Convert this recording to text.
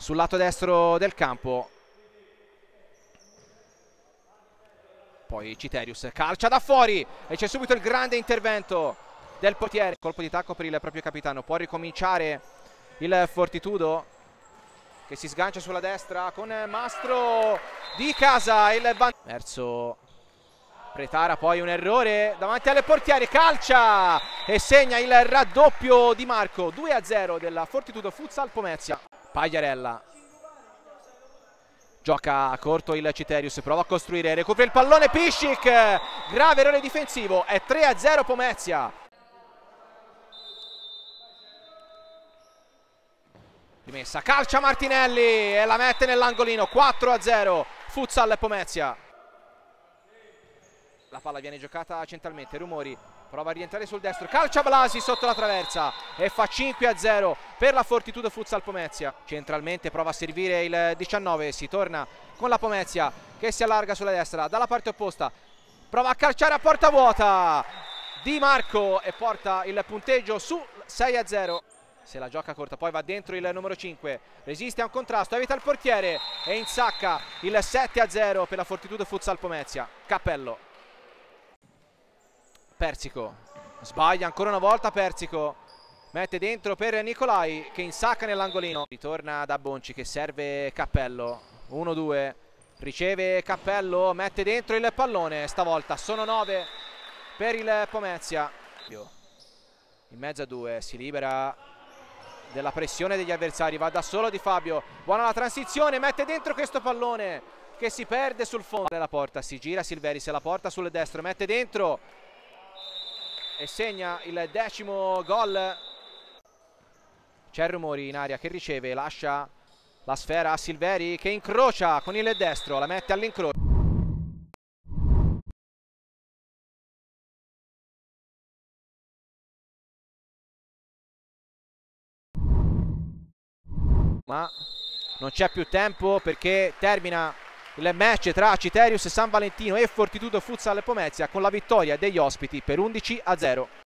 sul lato destro del campo poi Citerius calcia da fuori e c'è subito il grande intervento del portiere colpo di tacco per il proprio capitano può ricominciare il Fortitudo che si sgancia sulla destra con Mastro di casa il vantaggio verso Pretara poi un errore davanti alle portiere calcia e segna il raddoppio di Marco 2 a 0 della Fortitudo Futsal Pomezia Pagliarella gioca a corto il Citerius, prova a costruire, recupera il pallone Piscic, grave errore difensivo, è 3-0 Pomezia. Rimessa, calcia Martinelli e la mette nell'angolino, 4-0 Futsal Pomezia la palla viene giocata centralmente, Rumori prova a rientrare sul destro, calcia Blasi sotto la traversa e fa 5 a 0 per la Fortitudo Futsal Pomezia, centralmente prova a servire il 19, si torna con la Pomezia che si allarga sulla destra, dalla parte opposta, prova a calciare a porta vuota Di Marco e porta il punteggio su 6 a 0 se la gioca corta, poi va dentro il numero 5, resiste a un contrasto, evita il portiere e insacca il 7 a 0 per la Fortitudo Futsal Pomezia. Cappello Persico sbaglia ancora una volta Persico mette dentro per Nicolai che insacca nell'angolino ritorna da Bonci che serve Cappello 1-2 riceve Cappello mette dentro il pallone stavolta sono 9 per il Pomezia in mezzo a 2 si libera della pressione degli avversari va da solo di Fabio buona la transizione mette dentro questo pallone che si perde sul fondo della porta si gira Silveri se la porta sul destro mette dentro e segna il decimo gol. C'è il rumore in aria che riceve, lascia la sfera a Silveri che incrocia con il destro, la mette all'incrocio. Ma non c'è più tempo perché termina il match tra Citerius San Valentino e Fortitudo Futsal Pomezia con la vittoria degli ospiti per 11 a 0.